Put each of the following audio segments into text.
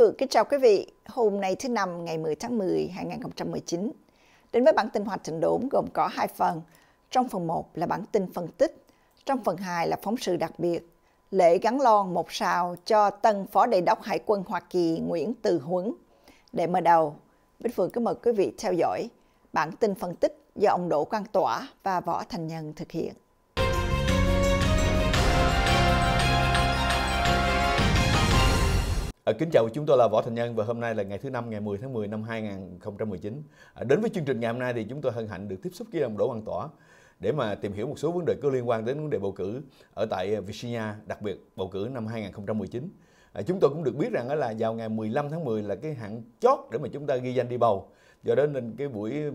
Phượng kính chào quý vị. Hôm nay thứ năm ngày 10 tháng 10 2019. Đến với bản tin hoạt trình đốn gồm có hai phần. Trong phần 1 là bản tin phân tích, trong phần 2 là phóng sự đặc biệt. Lễ gắn lon một sao cho tân phó đại đốc Hải quân Hoa Kỳ Nguyễn Từ Huấn. Để mở đầu, Bích Phượng kính mời quý vị theo dõi bản tin phân tích do ông Đỗ Quang Tỏa và Võ Thành Nhân thực hiện. Ờ, kính chào chúng tôi là Võ Thành Nhân và hôm nay là ngày thứ năm ngày 10 tháng 10 năm 2019. Ờ, đến với chương trình ngày hôm nay thì chúng tôi hân hạnh được tiếp xúc với ông Đỗ Văn Tỏa để mà tìm hiểu một số vấn đề có liên quan đến vấn đề bầu cử ở tại Virginia, đặc biệt bầu cử năm 2019. Ờ, chúng tôi cũng được biết rằng là vào ngày 15 tháng 10 là cái hạn chót để mà chúng ta ghi danh đi bầu. Do đó nên cái buổi ừ,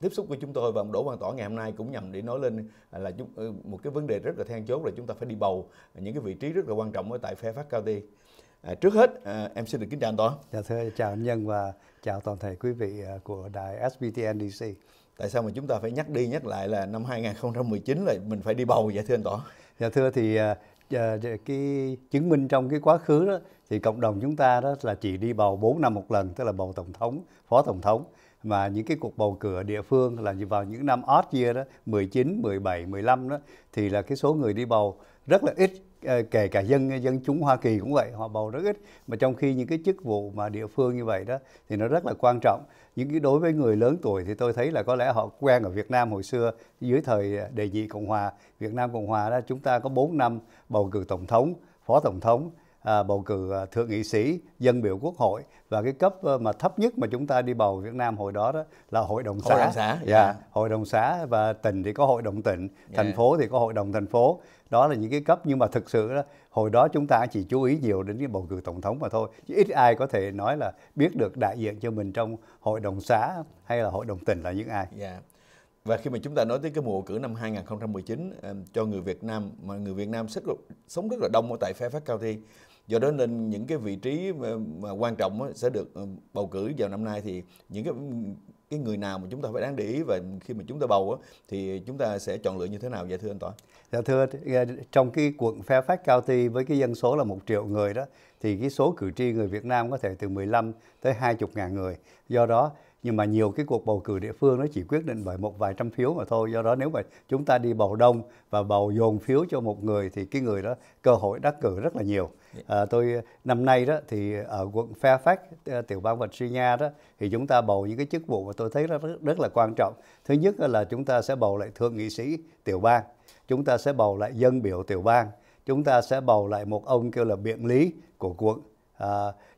tiếp xúc của chúng tôi và ông Đỗ Văn Tỏ ngày hôm nay cũng nhằm để nói lên là ừ, một cái vấn đề rất là then chốt là chúng ta phải đi bầu những cái vị trí rất là quan trọng ở tại Fairfax County. À, trước hết à, em xin được kính chào anh Toàn. Dạ thưa chào anh Nhân và chào toàn thể quý vị à, của đài SBTN DC. Tại sao mà chúng ta phải nhắc đi nhắc lại là năm 2019 là mình phải đi bầu vậy thưa anh Toàn? Dạ thưa thì à, à dạ, cái chứng minh trong cái quá khứ đó thì cộng đồng chúng ta đó là chỉ đi bầu 4 năm một lần tức là bầu tổng thống, phó tổng thống mà những cái cuộc bầu cử ở địa phương là vào những năm odd year đó 19, 17, 15 đó thì là cái số người đi bầu rất là ít Ờ, kể cả dân dân chúng Hoa Kỳ cũng vậy họ bầu rất ít mà trong khi những cái chức vụ mà địa phương như vậy đó thì nó rất là quan trọng những cái đối với người lớn tuổi thì tôi thấy là có lẽ họ quen ở Việt Nam hồi xưa dưới thời đề nhị Cộng hòa Việt Nam Cộng hòa đó chúng ta có 4 năm bầu cử tổng thống phó tổng thống À, bầu cử à, thượng nghị sĩ, dân biểu quốc hội và cái cấp ờ, mà thấp nhất mà chúng ta đi bầu Việt Nam hồi đó đó là hội đồng xã. Hội đồng xã. Yeah. Yeah. Dạ, dạ. Hội đồng xã và tỉnh thì có hội đồng tỉnh, yeah. Dạ. thành phố thì có hội đồng thành phố. Đó là những cái cấp nhưng mà thực sự đó, hồi đó chúng ta chỉ chú ý nhiều đến cái bầu cử tổng thống mà thôi. Chứ ít ai có thể nói là biết được đại diện cho mình trong hội đồng xã hay là hội đồng tỉnh là những ai. Yeah. Và khi mà chúng ta nói tới cái mùa cử năm 2019 ờ, cho người Việt Nam mà người Việt Nam rất, sống rất là đông ở tại cao County do đó nên những cái vị trí mà, quan trọng sẽ được ờ, bầu cử vào năm nay thì những cái cái người nào mà chúng ta phải đáng để ý và khi mà chúng ta bầu thì chúng ta sẽ chọn lựa như thế nào vậy dạ, thưa anh Tỏi? Dạ thưa ờ, trong cái quận Fairfax County với cái dân số là một triệu người đó thì cái số cử tri người Việt Nam có thể từ 15 tới 20 ngàn người do đó nhưng mà nhiều cái cuộc bầu cử địa phương nó chỉ quyết định bởi một vài trăm phiếu mà thôi do đó nếu mà chúng ta đi bầu đông và bầu dồn phiếu cho một người thì cái người đó cơ hội đắc cử rất là nhiều À, tôi năm nay đó thì ở quận Fairfax ờ, tiểu bang Virginia đó thì chúng ta bầu những cái chức vụ mà tôi thấy rất, rất là quan trọng. Thứ nhất là chúng ta sẽ bầu lại thượng nghị sĩ tiểu bang, chúng ta sẽ bầu lại dân biểu tiểu bang, chúng ta sẽ bầu lại một ông kêu là biện lý của quận, à,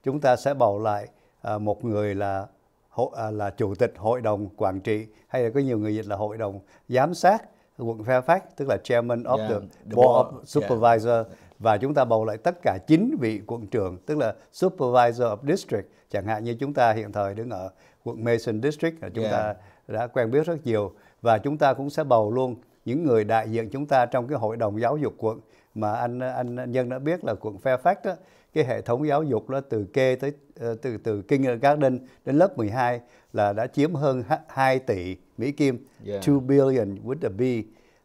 chúng ta sẽ bầu lại à, một người là hội, à, là chủ tịch hội đồng quản trị hay là có nhiều người dịch là hội đồng giám sát quận Fairfax tức là chairman of yeah, the, the board, board of supervisor yeah và chúng ta bầu lại tất cả 9 vị quận trưởng, tức là Supervisor of District. Chẳng hạn như chúng ta hiện thời đứng ở quận Mason District, chúng yeah. ta đã quen biết rất nhiều. Và chúng ta cũng sẽ bầu luôn những người đại diện chúng ta trong cái hội đồng giáo dục quận mà anh anh nhân đã biết là quận Fairfax đó, cái hệ thống giáo dục đó từ kê tới ờ, từ từ kindergarten đến lớp 12 là đã chiếm hơn 2 tỷ Mỹ kim, yeah. 2 billion with a B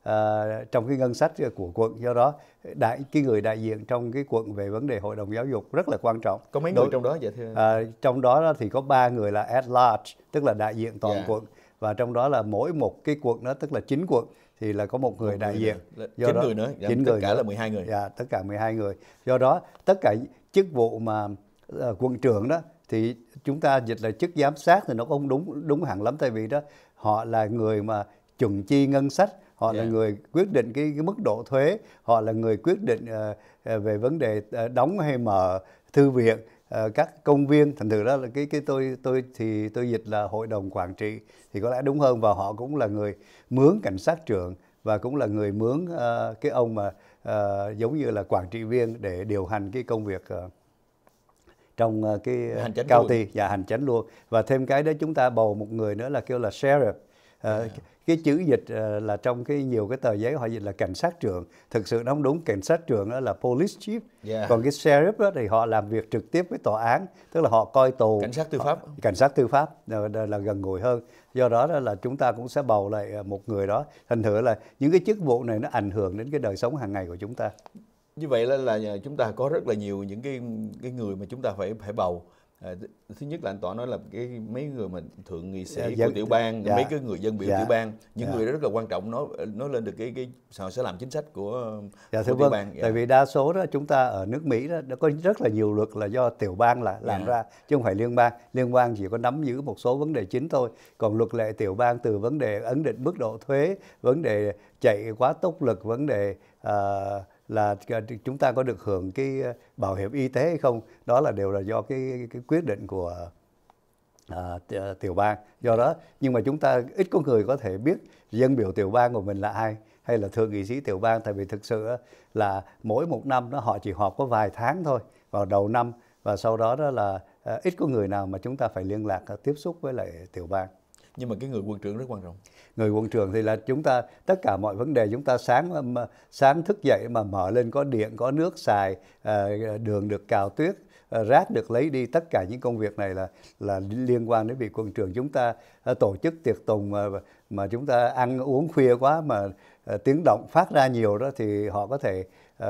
Ờ, trong cái ngân sách của quận do đó đại cái người đại diện trong cái quận về vấn đề hội đồng giáo dục rất là quan trọng có mấy người Đối, trong đó vậy thưa uh, trong đó thì có ba người là at large tức là đại diện toàn yeah. Dạ. quận và trong đó là mỗi một cái quận đó tức là chín quận thì là có một người đại diện do 9 đó, người nữa dạ, tất người cả nữa. là 12 người dạ, tất cả 12 người do đó tất cả chức vụ mà uh, quận trưởng đó thì chúng ta dịch là chức giám sát thì nó cũng đúng đúng hẳn lắm tại vì đó họ là người mà chuẩn chi ngân sách họ yeah. là dạ. người quyết định cái, cái mức độ thuế họ là người quyết định uh, về vấn đề uh, đóng hay mở thư viện uh, các công viên thành thử đó là cái cái tôi tôi thì tôi dịch là hội đồng quản trị thì có lẽ đúng hơn và họ cũng là người mướn cảnh sát trưởng và cũng là người mướn uh, cái ông mà uh, giống như là quản trị viên để điều hành cái công việc uh, trong uh, cái hành chánh county và dạ, hành chánh luôn và thêm cái đó chúng ta bầu một người nữa là kêu là sheriff Ờ, dạ. cái chữ dịch ờ, là trong cái nhiều cái tờ giấy họ dịch là cảnh sát trưởng thực sự nó không đúng cảnh sát trưởng đó là police chief yeah. Dạ. còn cái sheriff đó thì họ làm việc trực tiếp với tòa án tức là họ coi tù cảnh sát tư pháp họ, cảnh sát tư pháp là, ờ, là gần gũi hơn do đó, đó là chúng ta cũng sẽ bầu lại ờ, một người đó thành thử là những cái chức vụ này nó ảnh hưởng đến cái đời sống hàng ngày của chúng ta như vậy là, là chúng ta có rất là nhiều những cái cái người mà chúng ta phải phải bầu À, thứ nhất là anh tỏ nói là cái mấy người mà thượng nghị sĩ yeah, dạ, của dạ, tiểu dạ, bang yeah, mấy cái người dân biểu yeah, tiểu bang những yeah. người đó rất là quan trọng nói nói lên được cái cái sao sẽ làm chính sách của, yeah, của tiểu vâng, bang yeah. tại vì đa số đó chúng ta ở nước mỹ đó đã có rất là nhiều luật là do tiểu bang là làm yeah. ra chứ không phải liên bang liên bang chỉ có nắm giữ một số vấn đề chính thôi còn luật lệ tiểu bang từ vấn đề ấn định mức độ thuế vấn đề chạy quá tốc lực vấn đề uh, là à, chúng ta có được hưởng cái à, bảo hiểm y tế hay không đó là đều là do cái, cái quyết định của à, à, tiểu bang do đó nhưng mà chúng ta ít có người có thể biết dân biểu tiểu bang của mình là ai hay là thượng nghị sĩ tiểu bang tại vì thực sự là mỗi một năm nó họ chỉ họp có vài tháng thôi vào đầu năm và sau đó đó là ít có người nào mà chúng ta phải liên lạc tiếp xúc với lại tiểu bang nhưng mà cái người quân trưởng rất quan trọng người quân trưởng thì là chúng ta tất cả mọi vấn đề chúng ta sáng sáng thức dậy mà mở lên có điện có nước xài ờ, đường được cào tuyết ờ, rác được lấy đi tất cả những công việc này là là liên quan đến việc quân trường chúng ta ờ, tổ chức tiệc tùng mà mà chúng ta ăn uống khuya quá mà tiếng động phát ra nhiều đó thì họ có thể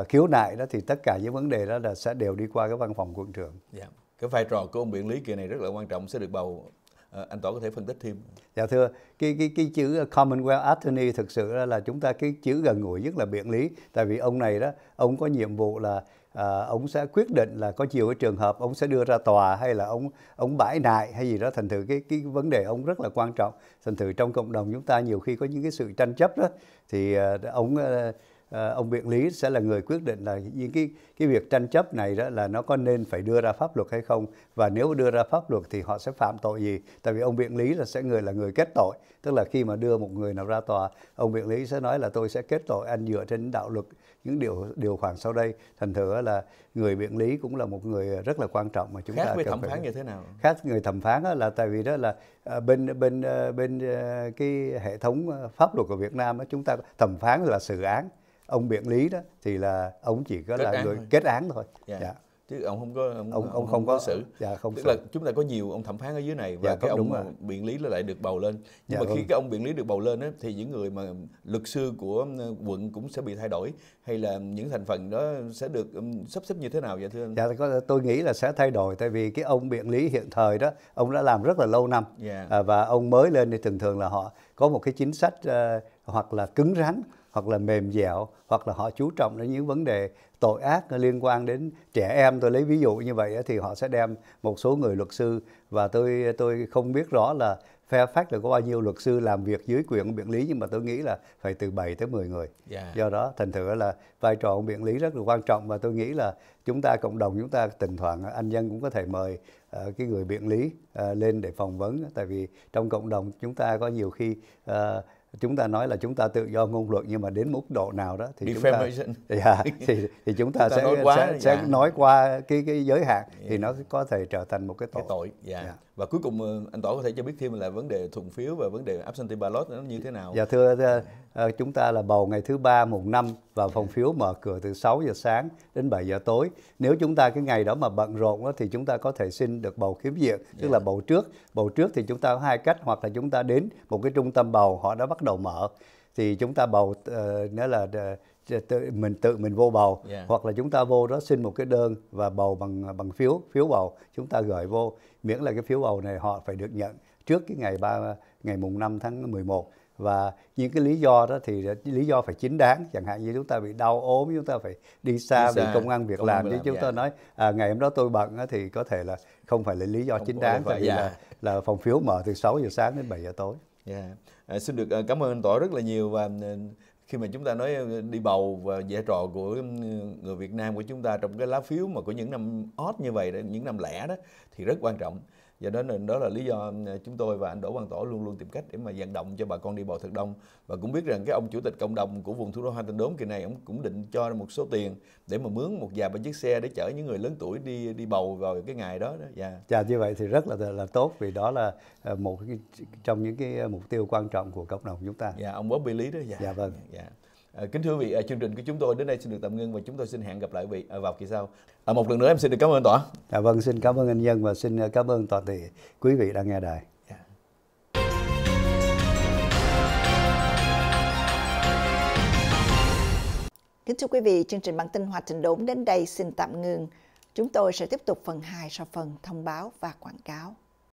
khiếu nại đó thì tất cả những vấn đề đó là sẽ đều đi qua cái văn phòng quân trường. Yeah. Dạ. Cái vai trò của ông biện lý kỳ này rất là quan trọng sẽ được bầu Ờ, anh tổ có thể phân tích thêm. Dạ thưa, cái cái cái chữ Commonwealth Attorney thực sự là chúng ta cái chữ gần gũi nhất là biện lý, tại vì ông này đó, ông có nhiệm vụ là à, ông sẽ quyết định là có nhiều cái trường hợp ông sẽ đưa ra tòa hay là ông ông bãi nại hay gì đó thành thử cái cái vấn đề ông rất là quan trọng thành thử trong cộng đồng chúng ta nhiều khi có những cái sự tranh chấp đó thì à, ông à, Ờ, ông biện lý sẽ là người quyết định là những cái cái việc tranh chấp này đó là nó có nên phải đưa ra pháp luật hay không và nếu đưa ra pháp luật thì họ sẽ phạm tội gì tại vì ông biện lý là sẽ người là người kết tội tức là khi mà đưa một người nào ra tòa ông biện lý sẽ nói là tôi sẽ kết tội anh dựa trên đạo luật những điều điều khoản sau đây thành thử là người biện lý cũng là một người rất là quan trọng mà chúng khác ta với thẩm phán phải... như thế nào khác người thẩm phán là tại vì đó là à, bên bên ờ, bên ờ, cái hệ thống pháp luật của Việt Nam chúng ta thẩm phán là xử án ông biện lý đó thì là ông chỉ có kết là người thôi. kết án thôi dạ. Dạ. chứ ông không có ông, ông, ông, không, không có xử dạ, không tức xử. là chúng ta có nhiều ông thẩm phán ở dưới này và dạ, cái ông mà biện lý lại được bầu lên nhưng dạ, mà khi vâng. cái ông biện lý được bầu lên á, thì những người mà luật sư của quận cũng sẽ bị thay đổi hay là những thành phần đó sẽ được sắp xếp như thế nào vậy thưa anh dạ tôi nghĩ là sẽ thay đổi tại vì cái ông biện lý hiện thời đó ông đã làm rất là lâu năm dạ. À, và ông mới lên thì thường thường là họ có một cái chính sách à, hoặc là cứng rắn hoặc là mềm dẻo hoặc là họ chú trọng đến những vấn đề tội ác liên quan đến trẻ em tôi lấy ví dụ như vậy thì họ sẽ đem một số người luật sư và tôi tôi không biết rõ là Fairfax là có bao nhiêu luật sư làm việc dưới quyền của biện lý nhưng mà tôi nghĩ là phải từ 7 tới 10 người. Yeah. Dạ. Do đó thành thử là vai trò của biện lý rất là quan trọng và tôi nghĩ là chúng ta cộng đồng chúng ta thỉnh thoảng anh dân cũng có thể mời uh, cái người biện lý uh, lên để phỏng vấn tại vì trong cộng đồng chúng ta có nhiều khi uh, chúng ta nói là chúng ta tự do ngôn luận nhưng mà đến mức độ nào đó thì chúng ta yeah, dạ, thì, thì chúng ta, chúng ta sẽ nói quá, sẽ, yeah. sẽ dạ. nói qua cái cái giới hạn yeah. thì dạ. nó có thể trở thành một cái tội. Cái tội. Yeah. Yeah. Và cuối cùng ờ, anh Tỏ có thể cho biết thêm là vấn đề thùng phiếu và vấn đề absentee ballot nó như thế nào? Dạ thưa, thưa ờ, chúng ta là bầu ngày thứ ba mùng năm và phòng phiếu mở cửa từ 6 giờ sáng đến 7 giờ tối. Nếu chúng ta cái ngày đó mà bận rộn đó, thì chúng ta có thể xin được bầu khiếm diện, tức yeah. là bầu trước. Bầu trước thì chúng ta có hai cách hoặc là chúng ta đến một cái trung tâm bầu họ đã bắt bắt đầu mở thì chúng ta bầu uh, ờ, nữa là uh, tự, mình tự mình vô bầu yeah. hoặc là chúng ta vô đó xin một cái đơn và bầu bằng bằng phiếu phiếu bầu chúng ta gửi vô miễn là cái phiếu bầu này họ phải được nhận trước cái ngày ba ngày mùng 5 tháng 11 và những cái lý do đó thì lý do phải chính đáng chẳng hạn như chúng ta bị đau ốm chúng ta phải đi xa, bị công an việc công làm chứ chúng dạ. ta nói à, ngày hôm đó tôi bận thì có thể là không phải là lý do không chính đáng tại vì dạ. là là phòng phiếu mở từ 6 giờ sáng đến 7 giờ tối Yeah. Dạ. À, xin được à, cảm ơn anh Tỏi rất là nhiều và à, khi mà chúng ta nói đi bầu và vai trò của ừ, người Việt Nam của chúng ta trong cái lá phiếu mà của những năm odd như vậy những năm lẻ đó thì rất quan trọng do đó nên đó là lý do chúng tôi và anh Đỗ Văn Tổ luôn luôn tìm cách để mà vận động cho bà con đi bầu thật đông và cũng biết rằng cái ông chủ tịch cộng đồng của vùng thủ đô Hoa Tinh Đốn kỳ này ông cũng định cho một số tiền để mà mướn một vài ba chiếc xe để chở những người lớn tuổi đi đi bầu vào cái ngày đó đó. Yeah. Dạ. dạ như vậy thì rất là là tốt vì đó là ờ, một trong những cái ờ, mục tiêu quan trọng của cộng đồng chúng ta. Dạ ông Bobby Lý đó dạ. Dạ vâng. Dạ. Ờ, kính thưa vị, ờ, chương trình của chúng tôi đến đây xin được tạm ngưng và chúng tôi xin hẹn gặp lại vị ờ, vào kỳ sau. một lần nữa em xin được cảm ơn tòa. À, vâng, xin cảm ơn anh Nhân và xin cảm ơn toàn thể quý vị đang nghe đài. Dạ. Kính thưa quý vị, chương trình bản tin Hòa Thịnh Đốn đến đây xin tạm ngừng. Chúng tôi sẽ tiếp tục phần 2 sau phần thông báo và quảng cáo.